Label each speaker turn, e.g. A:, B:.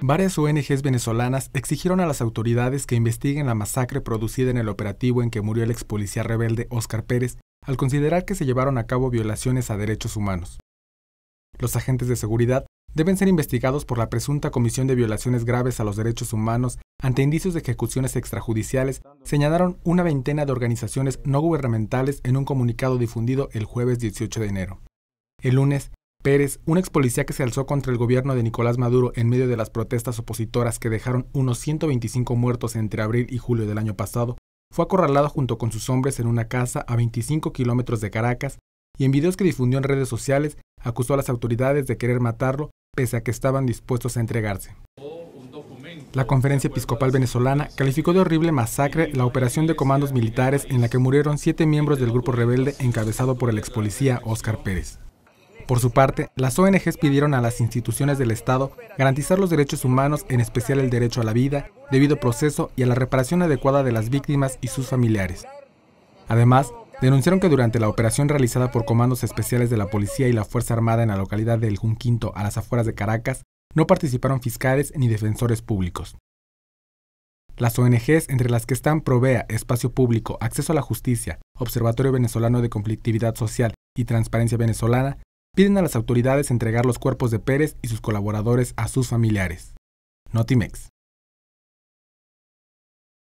A: Varias ONGs venezolanas exigieron a las autoridades que investiguen la masacre producida en el operativo en que murió el ex policía rebelde Oscar Pérez al considerar que se llevaron a cabo violaciones a derechos humanos. Los agentes de seguridad deben ser investigados por la presunta comisión de violaciones graves a los derechos humanos ante indicios de ejecuciones extrajudiciales, señalaron una veintena de organizaciones no gubernamentales en un comunicado difundido el jueves 18 de enero. El lunes, Pérez, un ex que se alzó contra el gobierno de Nicolás Maduro en medio de las protestas opositoras que dejaron unos 125 muertos entre abril y julio del año pasado, fue acorralado junto con sus hombres en una casa a 25 kilómetros de Caracas y en videos que difundió en redes sociales acusó a las autoridades de querer matarlo pese a que estaban dispuestos a entregarse. La conferencia episcopal venezolana calificó de horrible masacre la operación de comandos militares en la que murieron siete miembros del grupo rebelde encabezado por el expolicía policía Óscar Pérez. Por su parte, las ONGs pidieron a las instituciones del Estado garantizar los derechos humanos, en especial el derecho a la vida, debido proceso y a la reparación adecuada de las víctimas y sus familiares. Además, denunciaron que durante la operación realizada por comandos especiales de la Policía y la Fuerza Armada en la localidad de El Junquinto, a las afueras de Caracas, no participaron fiscales ni defensores públicos. Las ONGs, entre las que están Provea, Espacio Público, Acceso a la Justicia, Observatorio Venezolano de Conflictividad Social y Transparencia Venezolana, piden a las autoridades entregar los cuerpos de Pérez y sus colaboradores a sus familiares. Notimex.